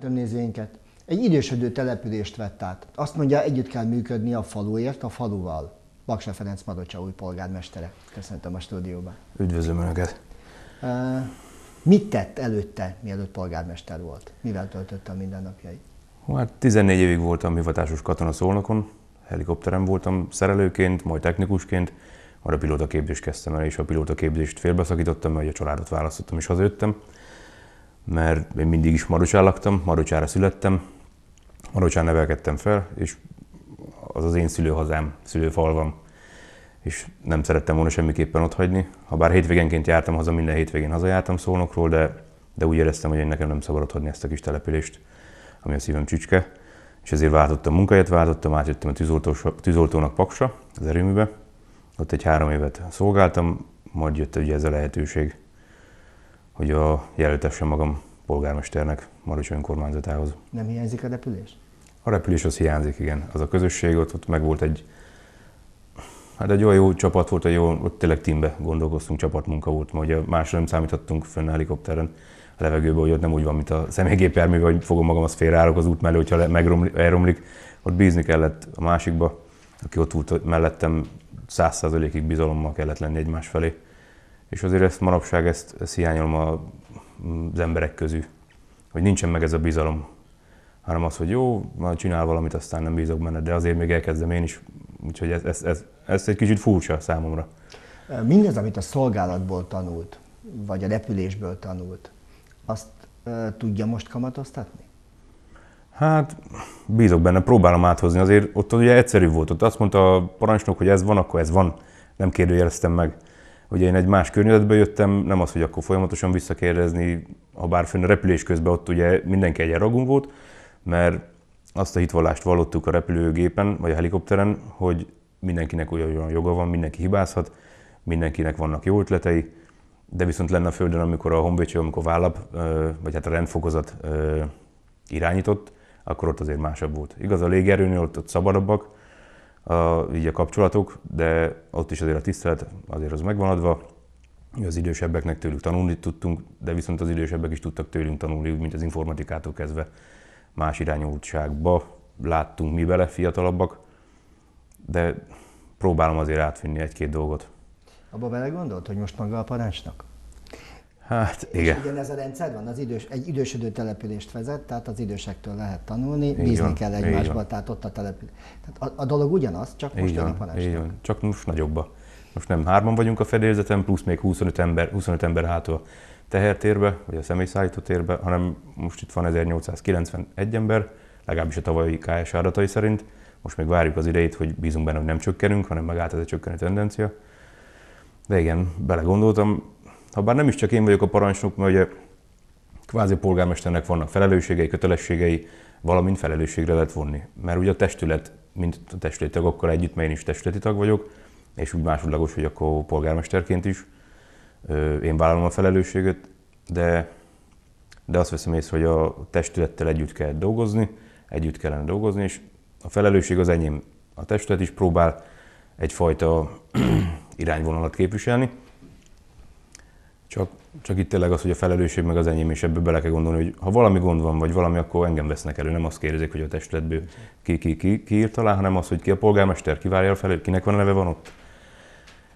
köszöntöm nézőinket. Egy idősödő települést vett át. Azt mondja, együtt kell működni a faluért, a faluval. Baksa Ferenc Madocsa új polgármestere. Köszöntöm a stúdióban. Üdvözlöm Önöket. Mit tett előtte, mielőtt polgármester volt? Mivel töltötte a mindennapjait? Hát 14 évig voltam hivatásos katona szolnokon, helikopterem voltam szerelőként, majd technikusként, majd a pilóta kezdtem el, és a pilótaképzést félbeszakítottam, mert a családot választottam és hazajöttem mert én mindig is Marocsán laktam, Marocsára születtem, Marocsán nevelkedtem fel, és az az én szülőhazám, szülőfalvam, és nem szerettem volna semmiképpen ott hagyni. Habár hétvégenként jártam haza, minden hétvégén hazajártam szónokról, de, de úgy éreztem, hogy én nekem nem szabad hagyni ezt a kis települést, ami a szívem csücske. És ezért váltottam munkáját, váltottam, átjöttem a tűzoltó, tűzoltónak Paksa, az erőműbe. Ott egy három évet szolgáltam, majd jött ugye ez a lehetőség, hogy a jelöltessem magam polgármesternek, Maros önkormányzatához. Nem hiányzik a repülés? A repülés az hiányzik, igen. Az a közösség, ott, ott meg volt egy, hát egy olyan jó csapat volt, egy jó, ott tényleg timbe gondolkoztunk, csapatmunka volt, ma ugye másra nem számítottunk fönn a helikopteren a levegőben, hogy ott nem úgy van, mint a személygépjármű, vagy fogom magam, az félreállok az út mellé, hogyha megromlik, elromlik. Ott bízni kellett a másikba, aki ott volt mellettem száz százalékig bizalommal kellett lenni egymás felé. És azért ezt manapság ezt, ezt hiányolom a az emberek közül. Hogy nincsen meg ez a bizalom, hanem az, hogy jó, majd csinál valamit, aztán nem bízok benne, de azért még elkezdem én is. Úgyhogy ez, ez, ez, ez egy kicsit furcsa számomra. Mindez, amit a szolgálatból tanult, vagy a repülésből tanult, azt e, tudja most kamatoztatni? Hát bízok benne, próbálom áthozni. Azért ott ugye egyszerű volt. Ott azt mondta a parancsnok, hogy ez van, akkor ez van. Nem kérdőjeleztem meg ugye én egy más környezetbe jöttem, nem az, hogy akkor folyamatosan visszakérdezni, ha bár fönn a repülés közben ott ugye mindenki egyenragú volt, mert azt a hitvallást vallottuk a repülőgépen, vagy a helikopteren, hogy mindenkinek olyan joga van, mindenki hibázhat, mindenkinek vannak jó ötletei, de viszont lenne a Földön, amikor a honvédség, amikor vállap, vagy hát a rendfokozat irányított, akkor ott azért másabb volt. Igaz, a légerőnél ott, ott szabadabbak, a, így a kapcsolatok, de ott is azért a tisztelet azért az megvan adva. Az idősebbeknek tőlük tanulni tudtunk, de viszont az idősebbek is tudtak tőlünk tanulni, mint az informatikától kezdve más irányultságba láttunk mi bele, fiatalabbak, de próbálom azért átvinni egy-két dolgot. Abba belegondolt, hogy most maga a parancsnak? Hát igen. És igen, ez a rendszer van, az idős, egy idősödő települést vezet, tehát az idősektől lehet tanulni, így bízni van, kell egymásba, tehát ott a település. Tehát a, a dolog ugyanaz, csak most így van, van így van, csak most nagyobb. Most nem hárman vagyunk a fedélzeten, plusz még 25 ember, 25 ember hátul a tehertérbe, vagy a személyszállító térbe, hanem most itt van 1891 ember, legalábbis a tavalyi KS adatai szerint. Most még várjuk az idejét, hogy bízunk benne, hogy nem csökkenünk, hanem megállt ez a csökkenő tendencia. De igen, belegondoltam, ha bár nem is csak én vagyok a parancsnok, mert ugye kvázi polgármesternek vannak felelősségei, kötelességei, valamint felelősségre lehet vonni. Mert ugye a testület, mint a testületi tagokkal együtt, mert én is testületi tag vagyok, és úgy másodlagos, hogy akkor polgármesterként is én vállalom a felelősséget, de, de azt veszem észre, hogy a testülettel együtt kell dolgozni, együtt kellene dolgozni, és a felelősség az enyém. A testület is próbál egyfajta irányvonalat képviselni, csak, csak itt tényleg az, hogy a felelősség meg az enyém, és ebből bele kell gondolni, hogy ha valami gond van, vagy valami, akkor engem vesznek elő. Nem azt kérdezik, hogy a testületből ki, ki, ki, ki írt alá, hanem az, hogy ki a polgármester, ki várja a felelő, kinek van a neve van ott.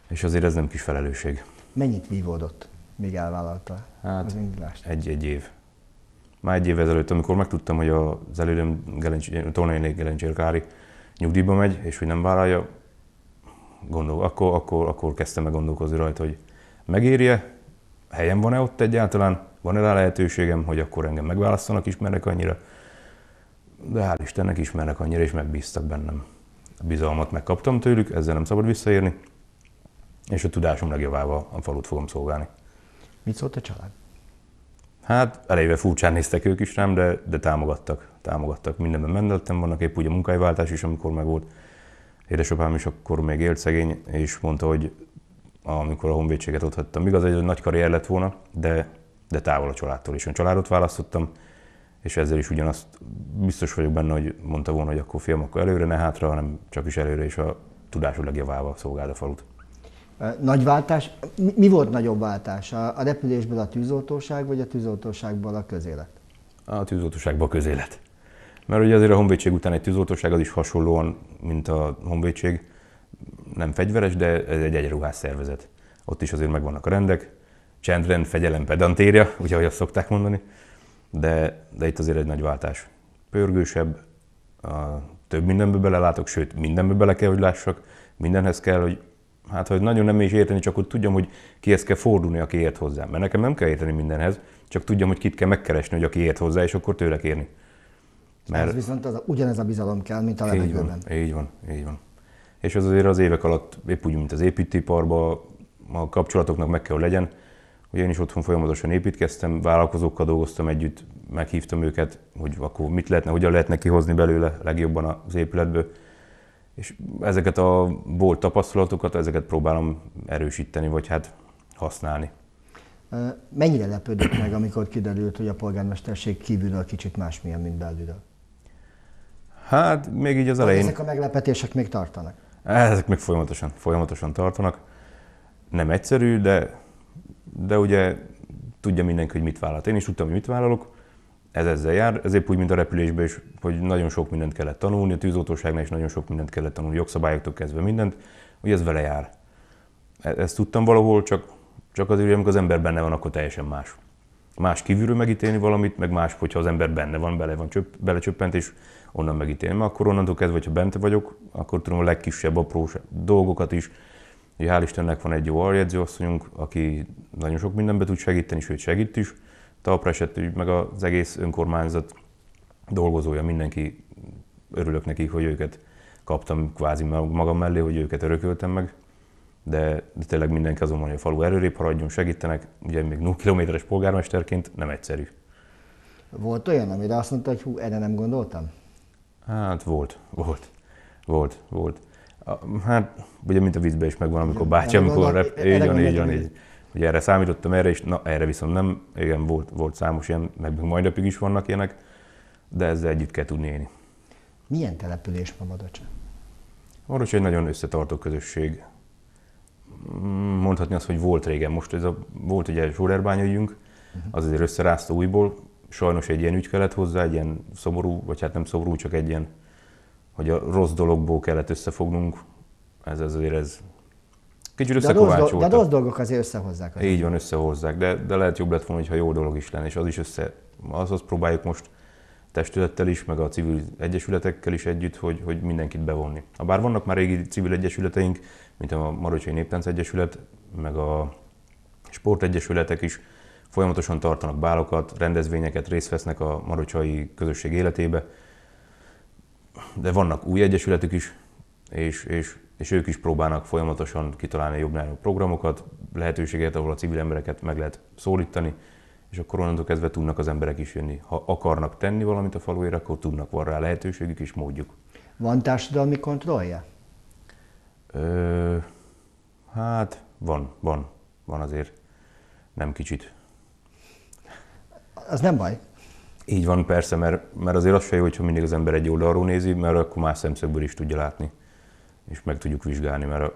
És azért ez nem kis felelősség. Mennyit vívódott, míg elvállalta hát, az indulást? Egy, egy év. Már egy év ezelőtt, amikor megtudtam, hogy az elődöm Gelencs, Tornai Gelencsér Kári nyugdíjba megy, és hogy nem vállalja, gondol, akkor, akkor, akkor kezdtem meg gondolkozni rajta, hogy megérje, helyem van-e ott egyáltalán, van-e rá lehetőségem, hogy akkor engem megválasztanak, ismernek annyira, de hál' Istennek ismernek annyira, és megbíztak bennem. A bizalmat megkaptam tőlük, ezzel nem szabad visszaérni, és a tudásom legjavával a falut fogom szolgálni. Mit szólt a család? Hát elejével furcsán néztek ők is rám, de, de támogattak, támogattak. Mindenben mellettem vannak, épp úgy a munkájváltás is, amikor meg volt. Édesapám is akkor még élt szegény, és mondta, hogy amikor a honvédséget ott hagytam. Igaz, hogy egy nagy karrier lett volna, de, de távol a családtól is. Én családot választottam, és ezzel is ugyanazt biztos vagyok benne, hogy mondta volna, hogy akkor fiam, akkor előre, ne hátra, hanem csak is előre, és a tudásod legjaválva szolgáld a falut. Nagy váltás? Mi volt nagyobb váltás? A repülésből a tűzoltóság, vagy a tűzoltóságból a közélet? A tűzoltóságból a közélet. Mert ugye azért a honvédség után egy tűzoltóság az is hasonlóan, mint a honvédség, nem fegyveres, de ez egy egyenruhás szervezet. Ott is azért megvannak a rendek, csendrend, fegyelem, pedantéria, ugye ahogy azt szokták mondani, de, de itt azért egy nagy váltás. Pörgősebb, a, több mindenbe belelátok, sőt, mindenbe bele kell, hogy lássak, mindenhez kell, hogy hát, hogy nagyon nem is érteni, csak hogy tudjam, hogy kihez kell fordulni, aki ért hozzá. Mert nekem nem kell érteni mindenhez, csak tudjam, hogy kit kell megkeresni, hogy aki ért hozzá, és akkor tőle kérni. Mert... Ez viszont az, ugyanez a bizalom kell, mint a levegőben. Így van, így van, így van és az azért az évek alatt épp úgy, mint az építőiparban a kapcsolatoknak meg kell, hogy legyen. Ugye én is otthon folyamatosan építkeztem, vállalkozókkal dolgoztam együtt, meghívtam őket, hogy akkor mit lehetne, hogyan lehetne kihozni belőle legjobban az épületből. És ezeket a volt tapasztalatokat, ezeket próbálom erősíteni, vagy hát használni. Mennyire lepődött meg, amikor kiderült, hogy a polgármesterség kívülről kicsit másmilyen, mint belülről? Hát még így az elején. ezek a meglepetések még tartanak. Ezek még folyamatosan, folyamatosan tartanak. Nem egyszerű, de, de ugye tudja mindenki, hogy mit vállalt. Hát én is tudtam, hogy mit vállalok, ez ezzel jár, ez épp úgy, mint a repülésben is, hogy nagyon sok mindent kellett tanulni, a tűzoltóságnál is nagyon sok mindent kellett tanulni, jogszabályoktól kezdve mindent, hogy ez vele jár. E, ezt tudtam valahol, csak, csak azért, hogy amikor az ember benne van, akkor teljesen más más kívülről megítélni valamit, meg más, hogyha az ember benne van, bele van csöpp, belecsöppent, és onnan megítélni. Mert akkor onnantól kezdve, hogyha bent vagyok, akkor tudom a legkisebb apró dolgokat is. Ugye, hál' Istennek van egy jó aljegyzőasszonyunk, aki nagyon sok mindenbe tud segíteni, sőt segít is. Talpra esett, meg az egész önkormányzat dolgozója, mindenki örülök nekik, hogy őket kaptam kvázi magam mellé, hogy őket örököltem meg de tényleg mindenki azon van, hogy a falu előrébb haladjon, segítenek, ugye még 0 kilométeres polgármesterként nem egyszerű. Volt olyan, amire azt mondta, hogy hú, erre nem gondoltam? Hát volt, volt, volt, volt. Hát, ugye, mint a vízbe is megvan, amikor bátyám, amikor rep, így van, így van, így. Ugye erre számítottam, erre is, na erre viszont nem, igen, volt, volt számos ilyen, meg majd napig is vannak ilyenek, de ezzel együtt kell tudni élni. Milyen település ma Madacsa? Vadocsa egy nagyon összetartó közösség mondhatni azt, hogy volt régen. Most ez a, volt ugye zsórerbányaiunk, mhm. az azért összerázta újból. Sajnos egy ilyen ügy kellett hozzá, egy ilyen szomorú, vagy hát nem szomorú, csak egy ilyen, hogy a rossz dologból kellett összefognunk. Ez azért ez kicsit összekovácsoltak. De, de rossz dolgok azért összehozzák. Azért. Így van, összehozzák, de, de lehet jobb lett volna, ha jó dolog is lenne, és az is össze, az, próbáljuk most testülettel is, meg a civil egyesületekkel is együtt, hogy, hogy mindenkit bevonni. Bár vannak már régi civil egyesületeink, mint a Marocsai Néptánc Egyesület, meg a sportegyesületek is folyamatosan tartanak bálokat, rendezvényeket, részt vesznek a marocsai közösség életébe, de vannak új egyesületük is, és, és, és ők is próbálnak folyamatosan kitalálni jobb programokat, lehetőséget, ahol a civil embereket meg lehet szólítani, és akkor onnantól kezdve tudnak az emberek is jönni. Ha akarnak tenni valamit a faluért, akkor tudnak, van rá lehetőségük és módjuk. Van társadalmi kontrollja? Ö, hát van, van, van azért. Nem kicsit. Az nem baj. Így van, persze, mert, mert azért az se jó, hogyha mindig az ember egy oldalról nézi, mert akkor más szemszögből is tudja látni, és meg tudjuk vizsgálni, mert a,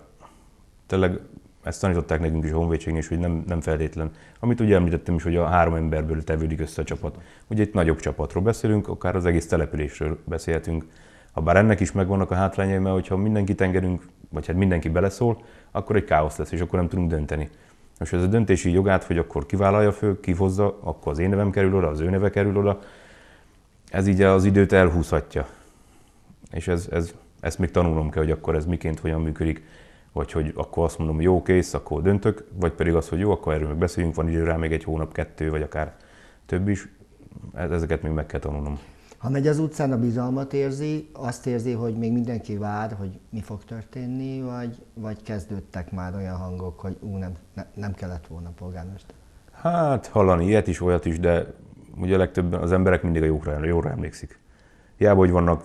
tényleg ezt tanították nekünk is a és is, hogy nem, nem feltétlen. Amit ugye említettem is, hogy a három emberből tevődik össze a csapat. Ugye itt nagyobb csapatról beszélünk, akár az egész településről beszélhetünk. Habár ennek is megvannak a hátrányai, mert hogyha mindenkit engedünk, vagy hát mindenki beleszól, akkor egy káosz lesz, és akkor nem tudunk dönteni. Most ez a döntési jogát, hogy akkor kivállalja föl, kihozza, akkor az én nevem kerül oda, az ő neve kerül oda, ez így az időt elhúzhatja. És ez, ez, ezt még tanulnom kell, hogy akkor ez miként hogyan működik vagy hogy akkor azt mondom, jó, kész, akkor döntök, vagy pedig az, hogy jó, akkor erről beszéljünk, van idő rá még egy hónap, kettő, vagy akár több is, ezeket még meg kell tanulnom. Ha megy az utcán, a bizalmat érzi, azt érzi, hogy még mindenki vár, hogy mi fog történni, vagy, vagy kezdődtek már olyan hangok, hogy ú, nem, ne, nem kellett volna polgármester? Hát hallani ilyet is, olyat is, de ugye legtöbben az emberek mindig a jókra, jóra emlékszik. Hiába, hogy vannak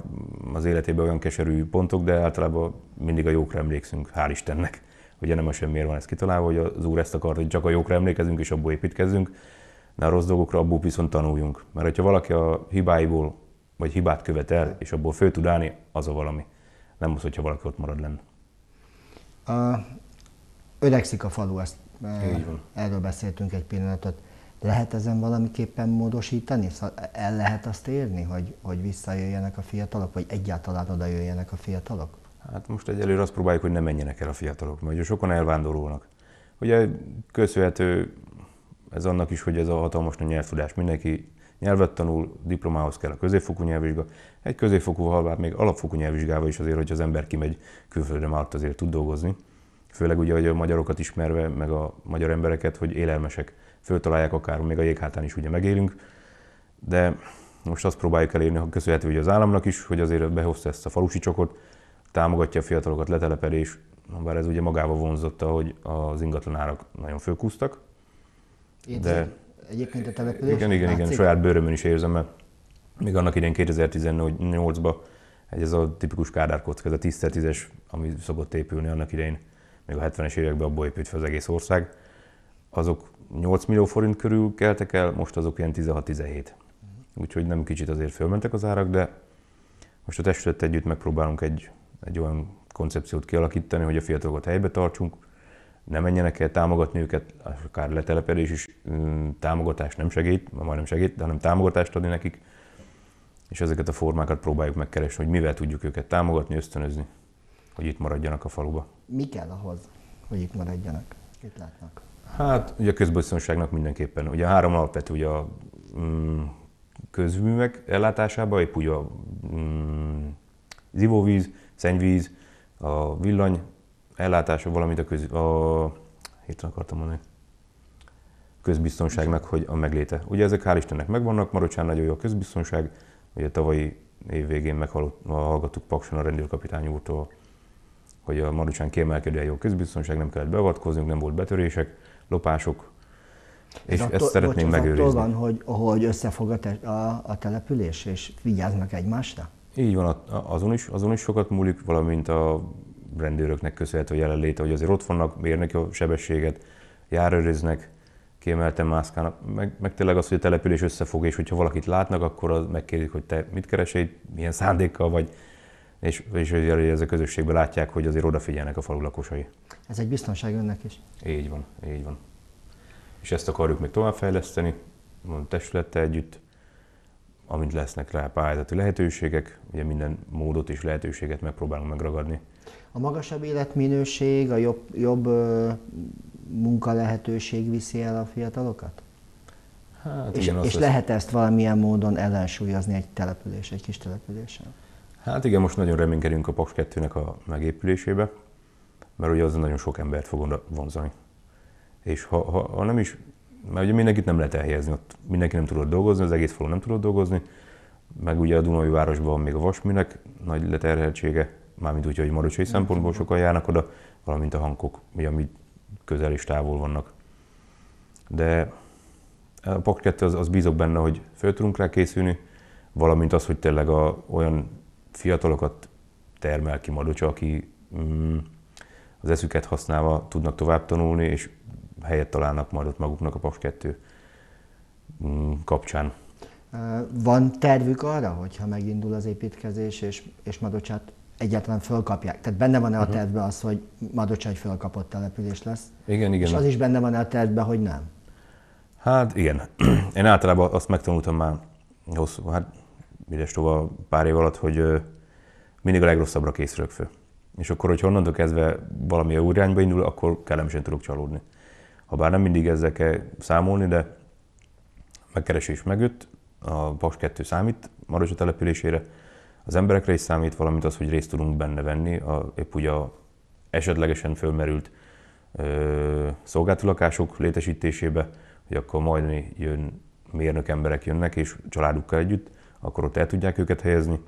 az életében olyan keserű pontok, de általában mindig a jókra emlékszünk, hál' Istennek. Ugye nem a semmiért van ez kitalálva, hogy az Úr ezt akart, hogy csak a jókra emlékezünk és abból építkezzünk, de a rossz dolgokra abból viszont tanuljunk. Mert hogyha valaki a hibáiból vagy hibát követel, és abból föl tud állni, az a valami. Nem az, hogyha valaki ott marad lenne. A, öregszik a falu, ezt, eh, erről beszéltünk egy pillanatot. Lehet ezen valamiképpen módosítani? Szóval el lehet azt érni, hogy, hogy visszajöjjenek a fiatalok, vagy egyáltalán oda jöjjenek a fiatalok? Hát most egyelőre azt próbáljuk, hogy ne menjenek el a fiatalok, mert ugye sokan elvándorolnak. Ugye köszönhető ez annak is, hogy ez a hatalmas nagy nyelvtudás. Mindenki nyelvet tanul, diplomához kell a középfokú nyelvvizsga. Egy középfokú halvát még alapfokú nyelvvizsgával is azért, hogy az ember kimegy külföldre, már azért tud dolgozni. Főleg ugye, hogy a magyarokat ismerve, meg a magyar embereket, hogy élelmesek föltalálják, akár még a jéghátán is ugye megélünk, de most azt próbáljuk elérni, hogy köszönhető hogy az államnak is, hogy azért behozta ezt a falusi csokot, támogatja a fiatalokat letelepedés, bár ez ugye magába vonzotta, hogy az ingatlanárak nagyon fölkúztak. Én de egyébként a település? Igen, igen, igen, saját bőrömön is érzem, mert még annak idén 2018-ban egy ez a tipikus Kádár kocka, ez a 10-10-es, ami szokott épülni annak idején, még a 70-es években abból épült fel az egész ország, azok 8 millió forint körül keltek el, most azok ilyen 16-17. Úgyhogy nem kicsit azért fölmentek az árak, de most a testület együtt megpróbálunk egy, egy olyan koncepciót kialakítani, hogy a fiatalokat helybe tartsunk, ne menjenek el támogatni őket, akár letelepedés is támogatás nem segít, majdnem segít, de hanem támogatást adni nekik, és ezeket a formákat próbáljuk megkeresni, hogy mivel tudjuk őket támogatni, ösztönözni, hogy itt maradjanak a faluba. Mi kell ahhoz, hogy itt maradjanak, itt látnak? Hát ugye a közbiztonságnak mindenképpen. Ugye három alapvető ugye a mm, közművek ellátásába, épp ugye a mm, zivóvíz, szennyvíz, a villany ellátása, valamint a, köz, a hirtelen akartam mondani, közbiztonságnak, hogy a megléte. Ugye ezek hál' Istennek megvannak, Marocsán nagyon jó a közbiztonság, ugye tavalyi év végén meghallgattuk Pakson a rendőrkapitány úrtól, hogy a Marocsán kiemelkedően jó közbiztonság, nem kellett beavatkoznunk, nem volt betörések, lopások, és attól, ezt bocs, megőrizni. Attól van, hogy, hogy összefog a, te, a, a település, és vigyáznak egymásra? Így van, azon is, azon is sokat múlik, valamint a rendőröknek köszönhető jelenléte, hogy azért ott vannak, mérnek a sebességet, járőröznek, kiemelten mászkálnak, meg, meg tényleg az, hogy a település összefog, és hogyha valakit látnak, akkor az megkérdik, hogy te mit keresel, milyen szándékkal vagy, és, és ez a közösségben látják, hogy azért odafigyelnek a falu lakosai. Ez egy biztonság önnek is. Így van, így van. És ezt akarjuk még továbbfejleszteni, a testülettel együtt, amint lesznek rá pályázati lehetőségek, ugye minden módot és lehetőséget megpróbálunk megragadni. A magasabb életminőség, a jobb, jobb munkalehetőség viszi el a fiatalokat? Hát, és igen, és lehet ezt valamilyen módon ellensúlyozni egy település, egy kis településen? Hát igen, most nagyon reménykedünk a Paks 2-nek a megépülésébe, mert ugye az nagyon sok embert fog vonzani. És ha, ha, ha nem is, mert ugye mindenkit nem lehet elhelyezni, ott mindenki nem tudott dolgozni, az egész falu nem tudott dolgozni, meg ugye a Dunai városban van még a vasminek nagy leterheltsége, mármint úgy, hogy marocsai szempontból sokan járnak oda, valamint a hangok, mi, ami közel és távol vannak. De a Pakt 2 az, az bízok benne, hogy föl tudunk rá készülni, valamint az, hogy tényleg a, olyan fiatalokat termel ki Madocsa, aki mm, az eszüket használva tudnak tovább tanulni, és helyet találnak majd ott maguknak a Paks 2 mm, kapcsán. Van tervük arra, hogyha megindul az építkezés, és, és Madocsát egyáltalán fölkapják? Tehát benne van-e uh-huh. a mhm. tervben az, hogy Madocsa egy fölkapott település lesz? Igen, igen. És az is benne van-e a tervben, hogy nem? Hát igen. Én általában azt megtanultam már hosszú, hát mindes tova pár év alatt, hogy mindig a legrosszabbra készülök föl. És akkor, hogy honnantól kezdve valami a irányba indul, akkor kellemesen tudok csalódni. Ha bár nem mindig ezzel kell számolni, de megkeresés megjött, a Paks 2 számít Marosya településére, az emberekre is számít, valamint az, hogy részt tudunk benne venni, a, épp ugye a esetlegesen fölmerült ö, szolgáltatulakások létesítésébe, hogy akkor majd jön mérnök emberek jönnek, és családukkal együtt akkor ott el tudják őket helyezni.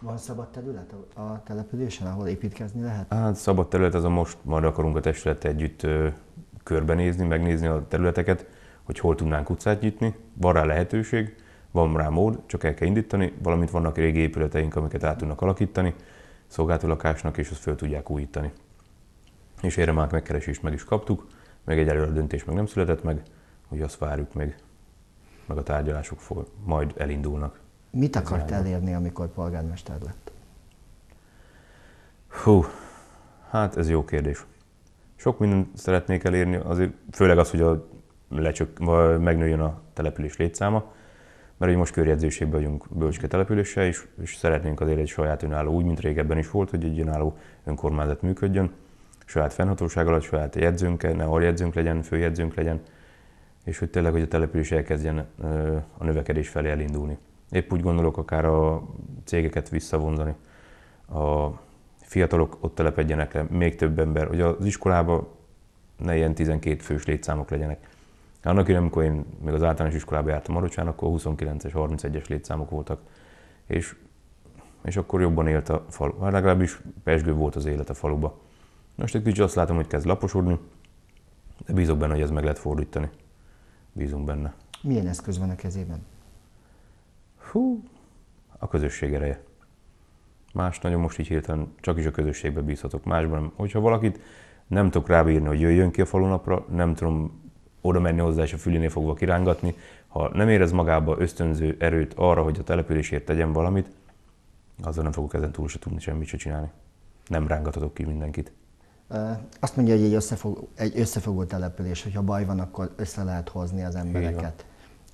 Van szabad terület a településen, ahol építkezni lehet? Hát szabad terület az a most, majd akarunk a testület együtt ö, körbenézni, megnézni a területeket, hogy hol tudnánk utcát nyitni. Van rá lehetőség, van rá mód, csak el kell indítani, valamint vannak régi épületeink, amiket át tudnak alakítani szolgáltatólakásnak, és azt föl tudják újítani. És erre már megkeresést meg is kaptuk, meg egyelőre a döntés meg nem született meg, hogy azt várjuk meg, meg a tárgyalások majd elindulnak. Mit akart elérni, amikor polgármester lett? Hú, hát ez jó kérdés. Sok mindent szeretnék elérni, azért főleg az, hogy a lecsök, vagy megnőjön a település létszáma, mert hogy most körjegyzőségben vagyunk Bölcske településsel, és, és szeretnénk azért egy saját önálló, úgy, mint régebben is volt, hogy egy önálló önkormányzat működjön, saját fennhatóság alatt, saját jegyzőnk, ne aljegyzőnk legyen, főjegyzőnk legyen, és hogy tényleg, hogy a település elkezdjen a növekedés felé elindulni. Épp úgy gondolok akár a cégeket visszavonzani. A fiatalok ott telepedjenek le, még több ember, hogy az iskolában ne ilyen 12 fős létszámok legyenek. Hát annak idején, amikor én még az általános iskolába jártam Marocsán, akkor 29-es, 31-es létszámok voltak. És, és akkor jobban élt a falu. Hát legalábbis pesgő volt az élet a faluba. Most egy kicsit azt látom, hogy kezd laposodni, de bízok benne, hogy ez meg lehet fordítani. Bízunk benne. Milyen eszköz van a kezében? hú, a közösség ereje. Más nagyon most így hirtelen csak is a közösségbe bízhatok, másban Hogyha valakit nem tudok rábírni, hogy jöjjön ki a falunapra, nem tudom oda menni hozzá és a fülénél fogva kirángatni, ha nem érez magába ösztönző erőt arra, hogy a településért tegyen valamit, azzal nem fogok ezen túl se tudni semmit se csinálni. Nem rángathatok ki mindenkit. Azt mondja, hogy egy, összefogó, egy összefogó település, hogyha baj van, akkor össze lehet hozni az embereket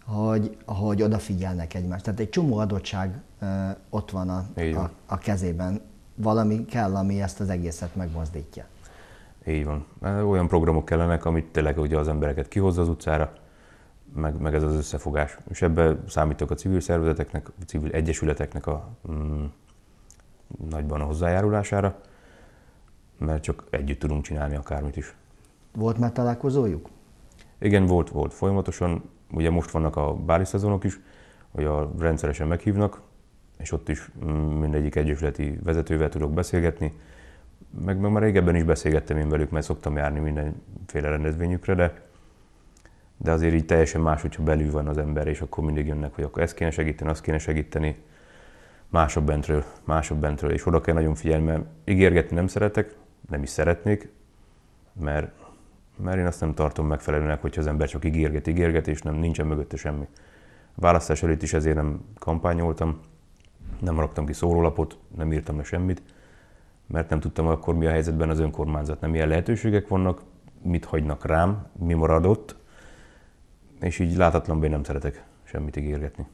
hogy, hogy odafigyelnek egymást. Tehát egy csomó adottság uh, ott van a, a, a kezében. Valami kell, ami ezt az egészet megmozdítja. Így van. Olyan programok kellenek, amit tényleg ugye az embereket kihozza az utcára, meg, meg ez az összefogás. És ebben számítok a civil szervezeteknek, a civil egyesületeknek a mm, nagyban a hozzájárulására, mert csak együtt tudunk csinálni akármit is. Volt már találkozójuk? Igen, volt, volt. Folyamatosan ugye most vannak a báli szezonok is, hogy a rendszeresen meghívnak, és ott is mm, mindegyik egyesületi vezetővel tudok beszélgetni. Meg, meg már régebben is beszélgettem én velük, mert szoktam járni mindenféle rendezvényükre, de, de azért így teljesen más, hogyha belül van az ember, és akkor mindig jönnek, hogy akkor ezt kéne segíteni, azt kéne segíteni, másabb bentről, másabb bentről, és oda kell nagyon figyelni, mert ígérgetni nem szeretek, nem is szeretnék, mert mert én azt nem tartom megfelelőnek, hogyha az ember csak ígérget, ígérget, és nem nincsen mögötte semmi. választás előtt is ezért nem kampányoltam, nem raktam ki szórólapot, nem írtam le semmit, mert nem tudtam akkor mi a helyzetben az önkormányzat, nem milyen lehetőségek vannak, mit hagynak rám, mi maradott, és így látatlanban nem szeretek semmit ígérgetni.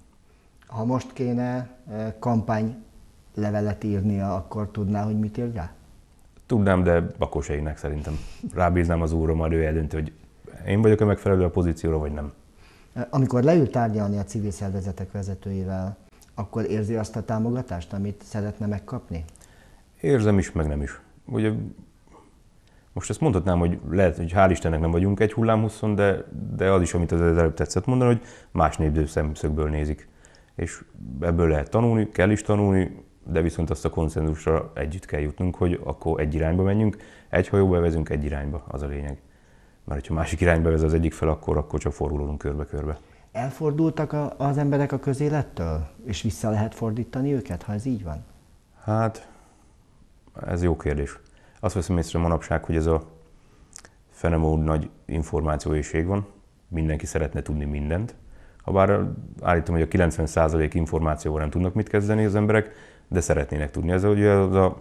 Ha most kéne eh, kampány levelet írnia, akkor tudná, hogy mit ír rá? Tudnám, de akkor se ének szerintem. Rábíznám az úrom, majd ő eldönti, hogy én vagyok-e megfelelő a pozícióra, vagy nem. Amikor leül tárgyalni a civil szervezetek vezetőivel, akkor érzi azt a támogatást, amit szeretne megkapni? Érzem is, meg nem is. Ugye most ezt mondhatnám, hogy lehet, hogy hál' Istennek nem vagyunk egy hullámhosszon, de, de az is, amit az előbb tetszett mondani, hogy más népző szemszögből nézik. És ebből lehet tanulni, kell is tanulni, de viszont azt a konszenzusra együtt kell jutnunk, hogy akkor egy irányba menjünk, egy hajóba vezünk egy irányba, az a lényeg. Mert ha másik irányba vez az egyik fel, akkor, akkor csak fordulunk körbe-körbe. Elfordultak a, az emberek a közélettől, és vissza lehet fordítani őket, ha ez így van? Hát, ez jó kérdés. Azt veszem észre manapság, hogy ez a fenemód nagy információiség van, mindenki szeretne tudni mindent. Habár állítom, hogy a 90% információval nem tudnak mit kezdeni az emberek, de szeretnének tudni. Ez ugye az a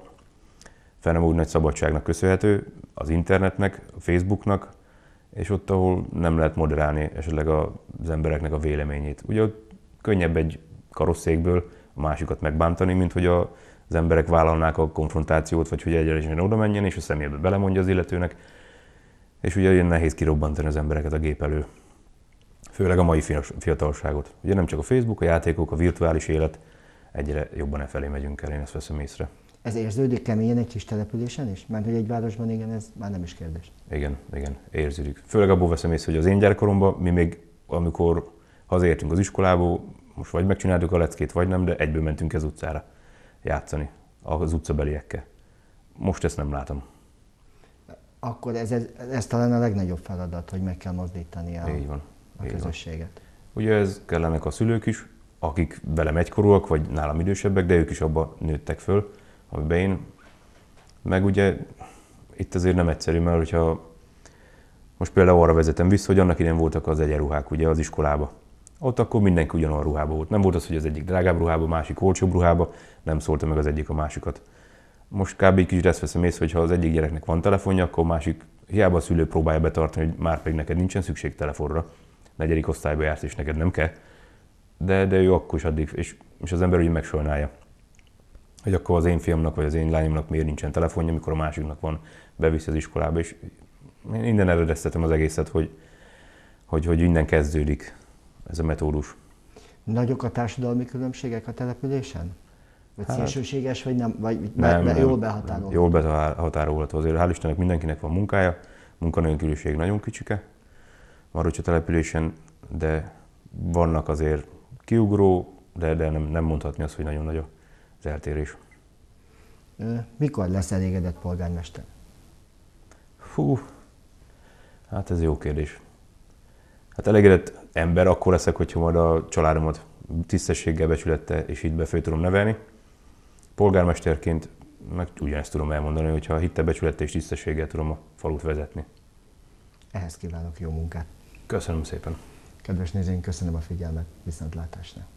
fel nem úgy nagy szabadságnak köszönhető, az internetnek, a Facebooknak, és ott, ahol nem lehet moderálni esetleg az embereknek a véleményét. Ugye ott könnyebb egy karosszékből a másikat megbántani, mint hogy a, az emberek vállalnák a konfrontációt, vagy hogy egyenesen oda menjen, és a személybe belemondja az illetőnek. És ugye ilyen nehéz kirobbantani az embereket a gép elő. Főleg a mai fiatalságot. Ugye nem csak a Facebook, a játékok, a virtuális élet, egyre jobban e felé megyünk el, én ezt veszem észre. Ez érződik keményen egy kis településen is? Mert hogy egy városban igen, ez már nem is kérdés. Igen, igen, érződik. Főleg abból veszem észre, hogy az én gyerekkoromban mi még, amikor hazértünk az iskolából, most vagy megcsináltuk a leckét, vagy nem, de egyből mentünk az utcára játszani az utcabeliekkel. Most ezt nem látom. Akkor ez, ez, ez talán a legnagyobb feladat, hogy meg kell mozdítani a, Így van, a így közösséget. Van. Ugye ez kellenek a szülők is, akik velem egykorúak, vagy nálam idősebbek, de ők is abba nőttek föl, amiben én. Meg ugye itt azért nem egyszerű, mert hogyha most például arra vezetem vissza, hogy annak idején voltak az egyenruhák ugye az iskolába. Ott akkor mindenki ugyanolyan ruhába volt. Nem volt az, hogy az egyik drágább ruhában, a másik olcsóbb ruhában, nem szólta meg az egyik a másikat. Most kb. egy kicsit ezt veszem észre, hogy ha az egyik gyereknek van telefonja, akkor a másik hiába a szülő próbálja betartani, hogy már pedig neked nincsen szükség telefonra. Negyedik osztályba jársz, és neked nem kell de, de ő akkor is addig, és, és az ember úgy megsolnálja. Hogy akkor az én fiamnak vagy az én lányomnak miért nincsen telefonja, mikor a másiknak van, beviszi az iskolába, és én innen eredeztetem az egészet, hogy, hogy, hogy innen kezdődik ez a metódus. Nagyok a társadalmi különbségek a településen? Vagy hát, szélsőséges, vagy nem? Vagy nem, be, nem, jól behatárolható? Jól behatárolható. Azért hál' Istennek mindenkinek van munkája, munkanélküliség nagyon kicsike, Marocsa településen, de vannak azért kiugró, de, de nem, nem mondhatni azt, hogy nagyon nagy az eltérés. Mikor lesz elégedett polgármester? Fú, hát ez jó kérdés. Hát elégedett ember akkor leszek, hogyha majd a családomat tisztességgel, becsülettel és itt befő tudom nevelni. Polgármesterként meg ugyanezt tudom elmondani, hogyha hitte, becsülettel és tisztességgel tudom a falut vezetni. Ehhez kívánok jó munkát! Köszönöm szépen! Kedves nézőink, köszönöm a figyelmet, viszontlátásra!